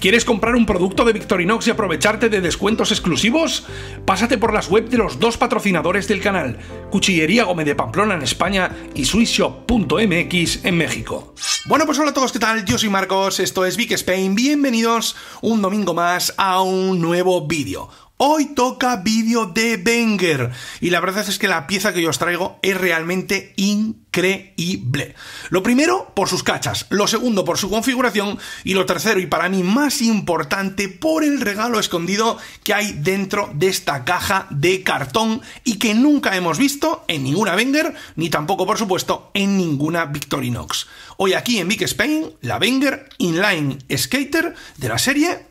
¿Quieres comprar un producto de Victorinox y aprovecharte de descuentos exclusivos? Pásate por las webs de los dos patrocinadores del canal, Cuchillería Gómez de Pamplona en España y SwissShop.mx en México. Bueno, pues hola a todos, ¿qué tal? Yo soy Marcos, esto es Vic Spain, bienvenidos un domingo más a un nuevo vídeo. Hoy toca vídeo de Wenger y la verdad es que la pieza que yo os traigo es realmente increíble. Lo primero por sus cachas, lo segundo por su configuración y lo tercero y para mí más importante por el regalo escondido que hay dentro de esta caja de cartón y que nunca hemos visto en ninguna Wenger ni tampoco por supuesto en ninguna Victorinox. Hoy aquí en Big Spain la Wenger Inline Skater de la serie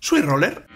Sweet Roller.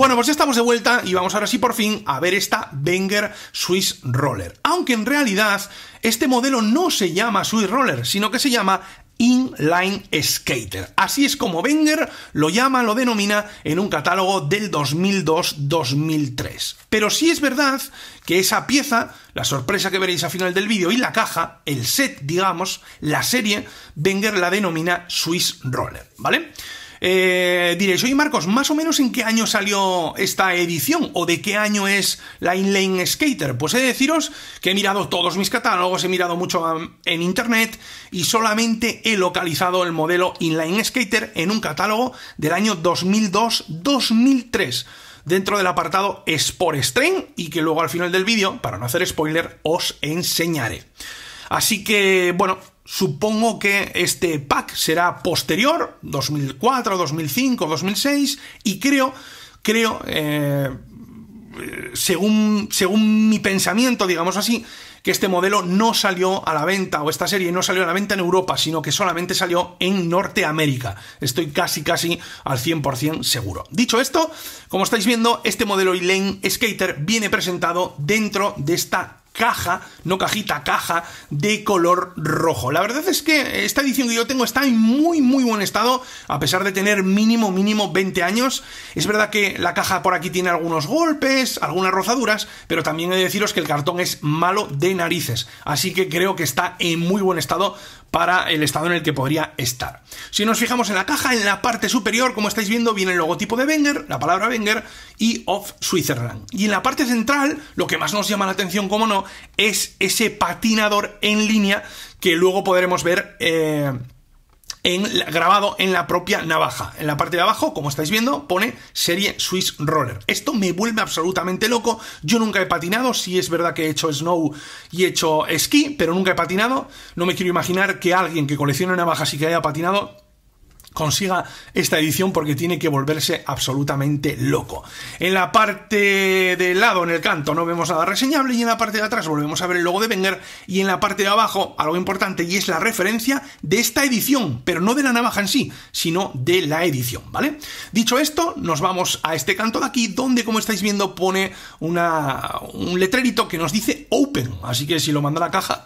Bueno, pues ya estamos de vuelta y vamos ahora sí por fin a ver esta Wenger Swiss Roller. Aunque en realidad este modelo no se llama Swiss Roller, sino que se llama Inline Skater. Así es como Wenger lo llama, lo denomina en un catálogo del 2002-2003. Pero sí es verdad que esa pieza, la sorpresa que veréis al final del vídeo, y la caja, el set, digamos, la serie, Wenger la denomina Swiss Roller, ¿vale? Eh, diréis, oye Marcos, más o menos en qué año salió esta edición o de qué año es la Inline Skater. Pues he de deciros que he mirado todos mis catálogos, he mirado mucho um, en internet y solamente he localizado el modelo Inline Skater en un catálogo del año 2002-2003 dentro del apartado Sport Strain y que luego al final del vídeo, para no hacer spoiler, os enseñaré. Así que, bueno, Supongo que este pack será posterior, 2004, 2005, 2006, y creo, creo, eh, según, según mi pensamiento, digamos así, que este modelo no salió a la venta, o esta serie no salió a la venta en Europa, sino que solamente salió en Norteamérica. Estoy casi, casi al 100% seguro. Dicho esto, como estáis viendo, este modelo Elaine Skater viene presentado dentro de esta caja, no cajita, caja de color rojo. La verdad es que esta edición que yo tengo está en muy, muy buen estado, a pesar de tener mínimo, mínimo 20 años. Es verdad que la caja por aquí tiene algunos golpes, algunas rozaduras, pero también he de deciros que el cartón es malo de narices. Así que creo que está en muy buen estado para el estado en el que podría estar. Si nos fijamos en la caja, en la parte superior, como estáis viendo, viene el logotipo de Wenger, la palabra Wenger y of Switzerland. Y en la parte central, lo que más nos llama la atención, como no, es ese patinador en línea que luego podremos ver... Eh, en grabado en la propia navaja. En la parte de abajo, como estáis viendo, pone serie Swiss Roller. Esto me vuelve absolutamente loco. Yo nunca he patinado, sí es verdad que he hecho snow y he hecho esquí, pero nunca he patinado. No me quiero imaginar que alguien que coleccione navajas y que haya patinado consiga esta edición porque tiene que volverse absolutamente loco. En la parte del lado, en el canto, no vemos nada reseñable y en la parte de atrás volvemos a ver el logo de Wenger y en la parte de abajo algo importante y es la referencia de esta edición, pero no de la navaja en sí, sino de la edición, ¿vale? Dicho esto, nos vamos a este canto de aquí donde como estáis viendo pone una, un letrerito que nos dice Open, así que si lo manda la caja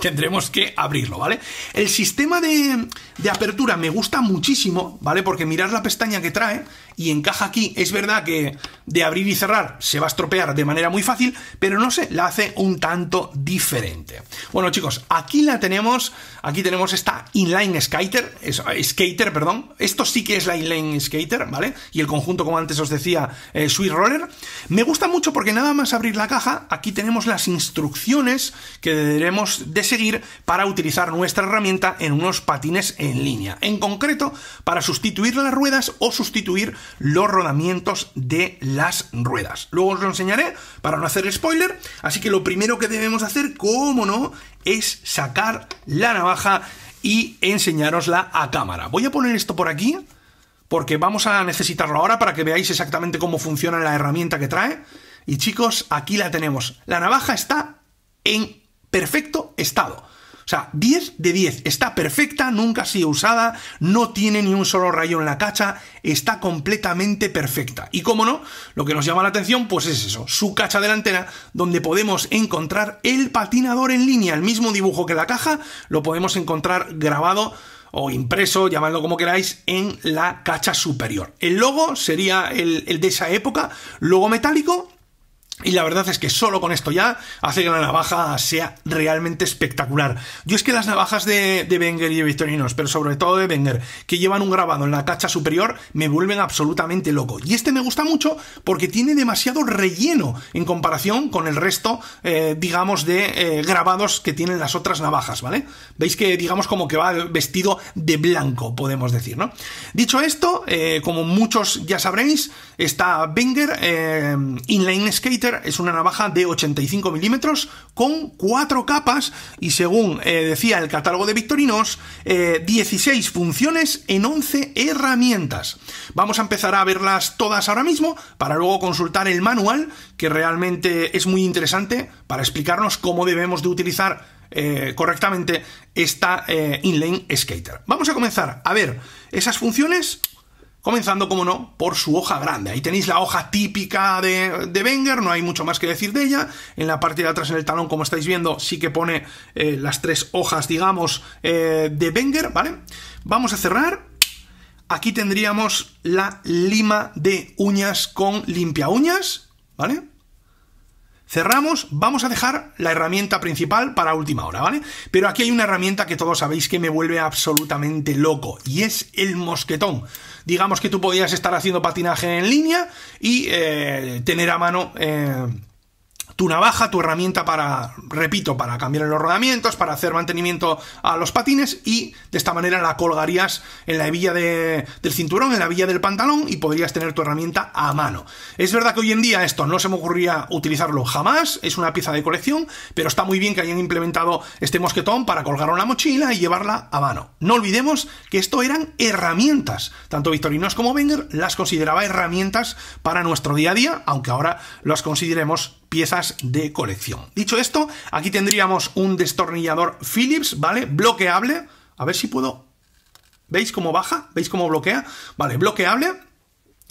tendremos que abrirlo, ¿vale? El sistema de, de apertura me gusta muchísimo, ¿vale? Porque mirar la pestaña que trae y encaja aquí. Es verdad que de abrir y cerrar se va a estropear de manera muy fácil, pero no sé, la hace un tanto diferente. Bueno, chicos, aquí la tenemos. Aquí tenemos esta inline skater, skater, perdón. Esto sí que es la inline skater, ¿vale? Y el conjunto, como antes os decía, eh, Sweet Roller. Me gusta mucho porque nada más abrir la caja, aquí tenemos las instrucciones que deberemos de seguir para utilizar nuestra herramienta en unos patines en línea. En concreto, para sustituir las ruedas o sustituir los rodamientos de las ruedas. Luego os lo enseñaré para no hacer spoiler, así que lo primero que debemos hacer, como no, es sacar la navaja y enseñarosla a cámara. Voy a poner esto por aquí porque vamos a necesitarlo ahora para que veáis exactamente cómo funciona la herramienta que trae. Y chicos, aquí la tenemos. La navaja está en perfecto estado. O sea, 10 de 10. Está perfecta, nunca ha sido usada, no tiene ni un solo rayo en la cacha, está completamente perfecta. Y como no, lo que nos llama la atención pues es eso, su cacha delantera, donde podemos encontrar el patinador en línea, el mismo dibujo que la caja, lo podemos encontrar grabado o impreso, llamadlo como queráis, en la cacha superior. El logo sería el, el de esa época, logo metálico y la verdad es que solo con esto ya hace que la navaja sea realmente espectacular. Yo es que las navajas de, de Wenger y de Victorinos, pero sobre todo de Wenger, que llevan un grabado en la cacha superior, me vuelven absolutamente loco. Y este me gusta mucho porque tiene demasiado relleno en comparación con el resto, eh, digamos, de eh, grabados que tienen las otras navajas, ¿vale? Veis que, digamos, como que va vestido de blanco, podemos decir, ¿no? Dicho esto, eh, como muchos ya sabréis, está Wenger, Inline Skater, es una navaja de 85 milímetros con cuatro capas y según eh, decía el catálogo de Victorinos, 16 eh, funciones en 11 herramientas. Vamos a empezar a verlas todas ahora mismo para luego consultar el manual que realmente es muy interesante para explicarnos cómo debemos de utilizar eh, correctamente esta inline skater. Vamos a comenzar a ver esas funciones Comenzando, como no, por su hoja grande. Ahí tenéis la hoja típica de, de Wenger, no hay mucho más que decir de ella. En la parte de atrás, en el talón, como estáis viendo, sí que pone eh, las tres hojas, digamos, eh, de Wenger, ¿vale? Vamos a cerrar. Aquí tendríamos la lima de uñas con limpia uñas, ¿vale? Cerramos, vamos a dejar la herramienta principal para última hora, ¿vale? Pero aquí hay una herramienta que todos sabéis que me vuelve absolutamente loco y es el mosquetón. Digamos que tú podías estar haciendo patinaje en línea y eh, tener a mano... Eh, tu navaja, tu herramienta para, repito, para cambiar los rodamientos, para hacer mantenimiento a los patines y de esta manera la colgarías en la hebilla del cinturón, en la hebilla del pantalón y podrías tener tu herramienta a mano. Es verdad que hoy en día esto no se me ocurría utilizarlo jamás, es una pieza de colección, pero está muy bien que hayan implementado este mosquetón para colgar una mochila y llevarla a mano. No olvidemos que esto eran herramientas, tanto Victorinos como Wenger las consideraba herramientas para nuestro día a día, aunque ahora las consideremos piezas de colección. Dicho esto, aquí tendríamos un destornillador Phillips, ¿vale? Bloqueable. A ver si puedo... ¿Veis cómo baja? ¿Veis cómo bloquea? Vale, bloqueable.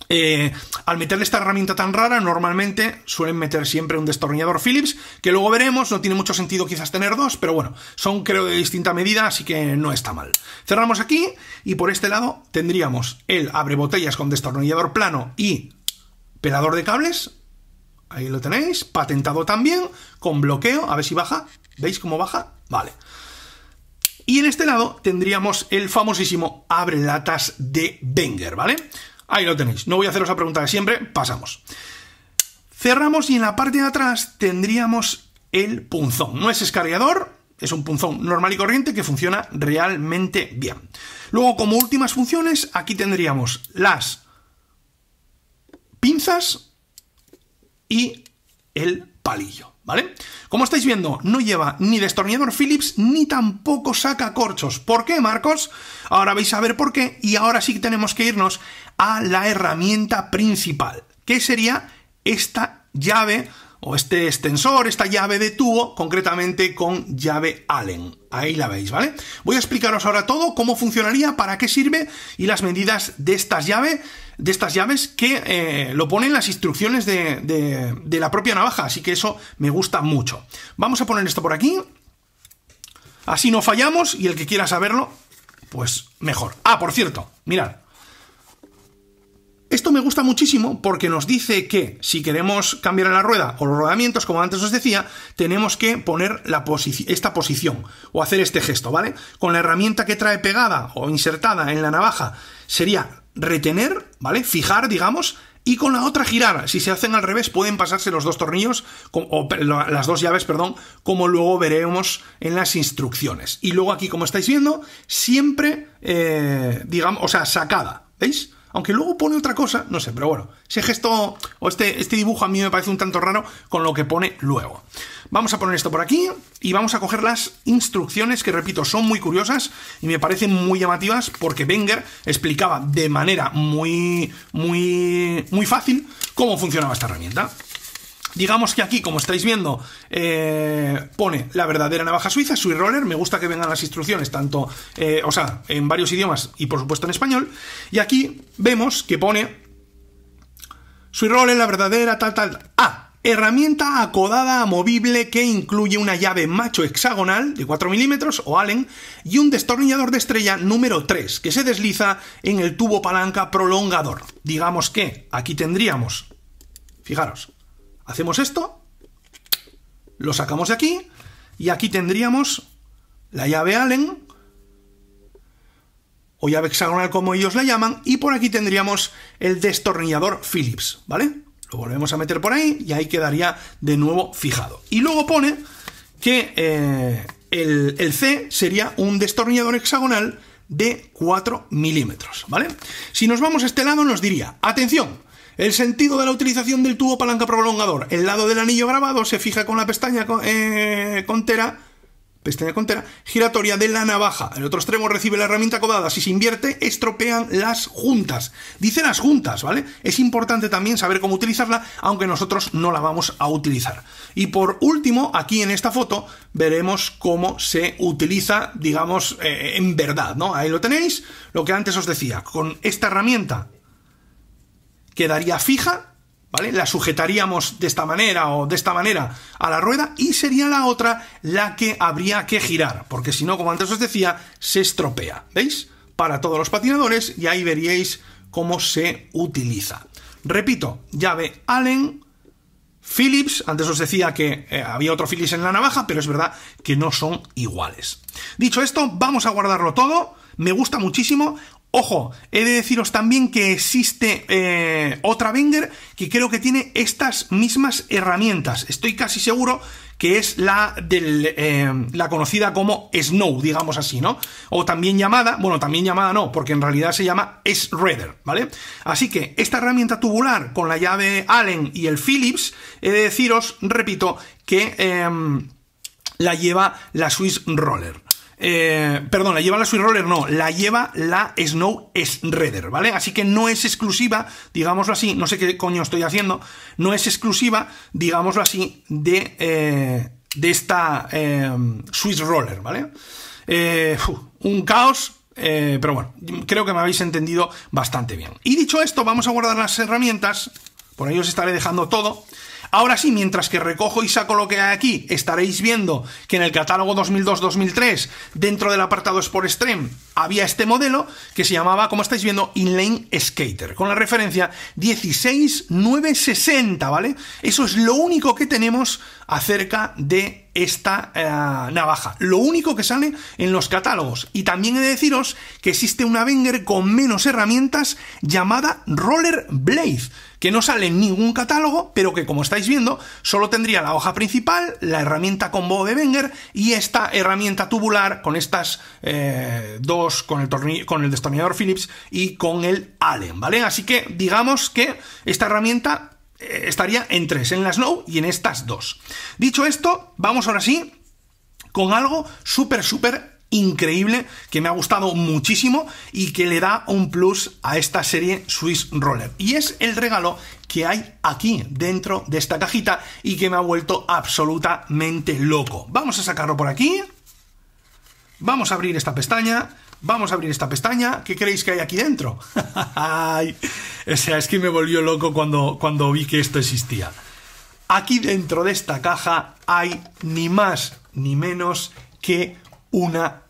Eh, al meterle esta herramienta tan rara, normalmente suelen meter siempre un destornillador Phillips, que luego veremos, no tiene mucho sentido quizás tener dos, pero bueno, son creo de distinta medida, así que no está mal. Cerramos aquí y por este lado tendríamos el abre botellas con destornillador plano y pelador de cables, Ahí lo tenéis, patentado también, con bloqueo, a ver si baja. ¿Veis cómo baja? Vale. Y en este lado tendríamos el famosísimo abre latas de Wenger, ¿vale? Ahí lo tenéis. No voy a haceros la pregunta de siempre, pasamos. Cerramos y en la parte de atrás tendríamos el punzón. No es escariador, es un punzón normal y corriente que funciona realmente bien. Luego, como últimas funciones, aquí tendríamos las pinzas y el palillo, ¿vale? Como estáis viendo, no lleva ni destornillador Phillips ni tampoco saca corchos. ¿Por qué, Marcos? Ahora vais a ver por qué y ahora sí que tenemos que irnos a la herramienta principal, que sería esta llave o este extensor, esta llave de tubo, concretamente con llave Allen. Ahí la veis, ¿vale? Voy a explicaros ahora todo, cómo funcionaría, para qué sirve y las medidas de estas, de estas llaves que eh, lo ponen las instrucciones de, de la propia navaja, así que eso me gusta mucho. Vamos a poner esto por aquí. Así no fallamos y el que quiera saberlo, pues mejor. Ah, por cierto, mirad. Esto me gusta muchísimo porque nos dice que si queremos cambiar la rueda o los rodamientos, como antes os decía, tenemos que poner esta posición o hacer este gesto, ¿vale? Con la herramienta que trae pegada o insertada en la navaja sería retener, ¿vale? Fijar, digamos, y con la otra girar. Si se hacen al revés, pueden pasarse los dos tornillos, o las dos llaves, perdón, como luego veremos en las instrucciones. Y luego aquí, como estáis viendo, siempre, eh, digamos, o sea, sacada, ¿veis? Aunque luego pone otra cosa, no sé, pero bueno, ese gesto o este, este dibujo a mí me parece un tanto raro con lo que pone luego. Vamos a poner esto por aquí y vamos a coger las instrucciones que, repito, son muy curiosas y me parecen muy llamativas porque Wenger explicaba de manera muy, muy, muy fácil cómo funcionaba esta herramienta. Digamos que aquí, como estáis viendo, eh, pone la verdadera navaja suiza, Swiss Roller. Me gusta que vengan las instrucciones, tanto, eh, o sea, en varios idiomas y por supuesto en español. Y aquí vemos que pone Swiss Roller, la verdadera, tal, tal. tal. Ah, Herramienta acodada movible que incluye una llave macho hexagonal de 4 milímetros o Allen y un destornillador de estrella número 3 que se desliza en el tubo palanca prolongador. Digamos que aquí tendríamos, fijaros, Hacemos esto, lo sacamos de aquí, y aquí tendríamos la llave Allen, o llave hexagonal como ellos la llaman, y por aquí tendríamos el destornillador Phillips, ¿vale? Lo volvemos a meter por ahí y ahí quedaría de nuevo fijado. Y luego pone que eh, el, el, C sería un destornillador hexagonal de 4 milímetros, ¿vale? Si nos vamos a este lado nos diría, atención, el sentido de la utilización del tubo palanca prolongador. El lado del anillo grabado se fija con la pestaña contera eh, pestaña contera, giratoria de la navaja. El otro extremo recibe la herramienta codada. Si se invierte, estropean las juntas. Dice las juntas, ¿vale? Es importante también saber cómo utilizarla, aunque nosotros no la vamos a utilizar. Y por último, aquí en esta foto veremos cómo se utiliza, digamos, eh, en verdad, ¿no? Ahí lo tenéis, lo que antes os decía, con esta herramienta quedaría fija, ¿vale? La sujetaríamos de esta manera o de esta manera a la rueda y sería la otra la que habría que girar, porque si no, como antes os decía, se estropea, ¿veis? Para todos los patinadores y ahí veríais cómo se utiliza. Repito, llave Allen, Phillips, antes os decía que eh, había otro Phillips en la navaja, pero es verdad que no son iguales. Dicho esto, vamos a guardarlo todo, me gusta muchísimo, Ojo, he de deciros también que existe eh, otra Wenger que creo que tiene estas mismas herramientas. Estoy casi seguro que es la, eh, la conocida como Snow, digamos así, ¿no? O también llamada, bueno, también llamada no, porque en realidad se llama s ¿vale? Así que esta herramienta tubular con la llave Allen y el Phillips, he de deciros, repito, que em, la lleva la Swiss Roller. Eh, perdón, la lleva la Swiss Roller, no, la lleva la Snow Shredder, ¿vale? Así que no es exclusiva, digámoslo así, no sé qué coño estoy haciendo, no es exclusiva, digámoslo así, de, eh, de esta em, Swiss Roller, ¿vale? Eh, un caos, pero bueno, creo que me habéis entendido bastante bien. Y dicho esto, vamos a guardar las herramientas, por ahí os estaré dejando todo. Ahora sí, mientras que recojo y saco lo que hay aquí, estaréis viendo que en el catálogo 2002-2003, dentro del apartado Sport Extreme, había este modelo que se llamaba, como estáis viendo, Inline Skater, con la referencia 16960, ¿vale? Eso es lo único que tenemos acerca de esta eh, navaja. Lo único que sale en los catálogos. Y también he de deciros que existe una Wenger con menos herramientas llamada Roller Blade, que no sale en ningún catálogo, pero que como estáis viendo, solo tendría la hoja principal, la herramienta combo de Wenger y esta herramienta tubular con estas eh, dos, con el, con el destornillador Phillips y con el Allen, ¿vale? Así que digamos que esta herramienta estaría en tres, en la Snow y en estas dos. Dicho esto, vamos ahora sí con algo súper, súper increíble que me ha gustado muchísimo y que le da un plus a esta serie Swiss Roller. Y es el regalo que hay aquí dentro de esta cajita y que me ha vuelto absolutamente loco. Vamos a sacarlo por aquí. Vamos a abrir esta pestaña. Vamos a abrir esta pestaña. ¿Qué creéis que hay aquí dentro? O sea, es que me volvió loco cuando, cuando vi que esto existía. Aquí dentro de esta caja hay ni más ni menos que una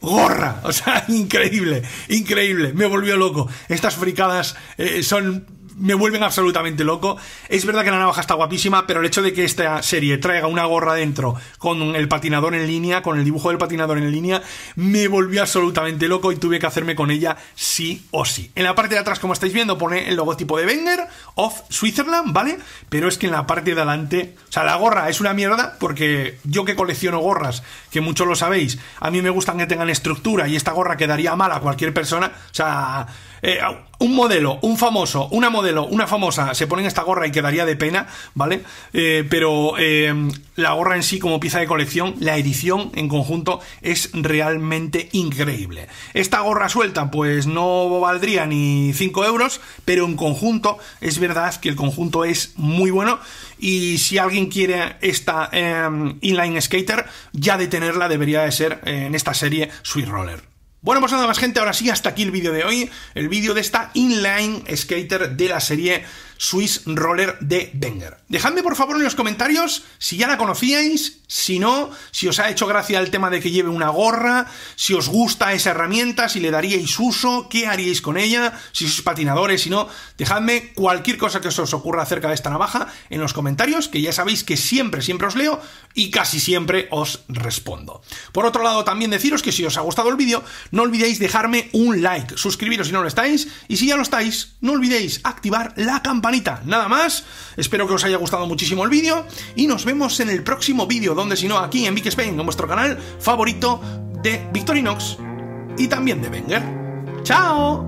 gorra. O sea, increíble, increíble. Me volvió loco. Estas fricadas eh, son me vuelven absolutamente loco. Es verdad que la navaja está guapísima, pero el hecho de que esta serie traiga una gorra dentro con el patinador en línea, con el dibujo del patinador en línea, me volvió absolutamente loco y tuve que hacerme con ella sí o sí. En la parte de atrás, como estáis viendo, pone el logotipo de Wenger of Switzerland, ¿vale? Pero es que en la parte de adelante, o sea, la gorra es una mierda porque yo que colecciono gorras que muchos lo sabéis, a mí me gustan que tengan estructura y esta gorra quedaría mal a cualquier persona. O sea, eh, un modelo, un famoso, una modelo, una famosa se ponen esta gorra y quedaría de pena, ¿vale? Eh, pero eh, la gorra en sí como pieza de colección, la edición en conjunto es realmente increíble. Esta gorra suelta pues no valdría ni 5 euros, pero en conjunto es verdad que el conjunto es muy bueno y si alguien quiere esta em, inline skater, ya de tenerla debería de ser eh, en esta serie Sweet Roller. Bueno, pues nada más gente, ahora sí, hasta aquí el vídeo de hoy, el vídeo de esta inline skater de la serie Swiss Roller de Wenger. Dejadme por favor en los comentarios si ya la conocíais, si no, si os ha hecho gracia el tema de que lleve una gorra, si os gusta esa herramienta, si le daríais uso, qué haríais con ella, si sois patinadores, si no. Dejadme cualquier cosa que os ocurra acerca de esta navaja en los comentarios, que ya sabéis que siempre, siempre os leo y casi siempre os respondo. Por otro lado, también deciros que si os ha gustado el vídeo, no olvidéis dejarme un like, suscribiros si no lo estáis, y si ya lo estáis, no olvidéis activar la campana nada más. Espero que os haya gustado muchísimo el vídeo y nos vemos en el próximo vídeo, donde si no, aquí en Big Spain, en vuestro canal favorito de Victorinox y también de Wenger. ¡Chao!